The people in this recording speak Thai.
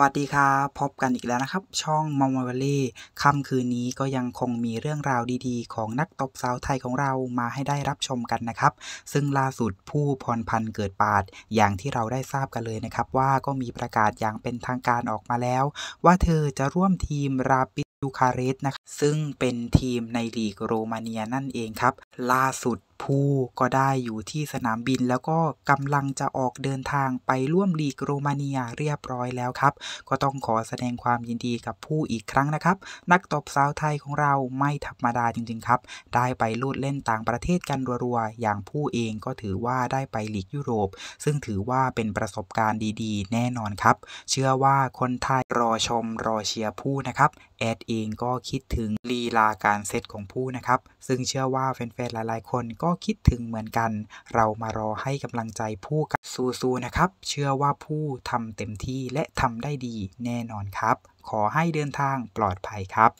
สวัสดีครับพบกันอีกแล้วนะครับ ช่องมอมวาเล่ค่ำคืนนี้ก็ยังคงมีเรื่องราวดีๆของนักตบสาวไทยของเรามาให้ได้รับชมกันนะครับ ซึ่งล่าสุดผู้พรพันธ์เกิดปาดอย่างที่เราได้ทราบกันเลยนะครับ ว่าก็มีประกาศอย่างเป็นทางการออกมาแล้วว่าเธอจะร่วมทีมราปิดูคาเรสนะครับซึ่งเป็นทีมในลีกโรมาเนียนั่นเองครับ ล่าสุดผู้ก็ได้อยู่ที่สนามบินแล้วก็กำลังจะออกเดินทางไปร่วมลีกโรมาเนียเรียบร้อยแล้วครับก็ต้องขอแสดงความยินดีกับผู้อีกครั้งนะครับ นักตบสาวไทยของเราไม่ธรรมดาจริงๆครับได้ไปลูดเล่นต่างประเทศกันรัวๆอย่างผู้เองก็ถือว่าได้ไปลีกยุโรป ซึ่งถือว่าเป็นประสบการณ์ดีๆ แน่นอนครับ เชื่อว่าคนไทยรอชมรอเชียร์ผู้นะครับแอดเองก็คิดถึงลีลาการเซตของผู้นะครับซึ่งเชื่อว่าแฟนๆหลายๆ คนก็ก็คิดถึงเหมือนกัน เรามารอให้กำลังใจผู้กับสู้ๆนะครับ เชื่อว่าผู้ทำเต็มที่และทำได้ดีแน่นอนครับ ขอให้เดินทางปลอดภัยครับ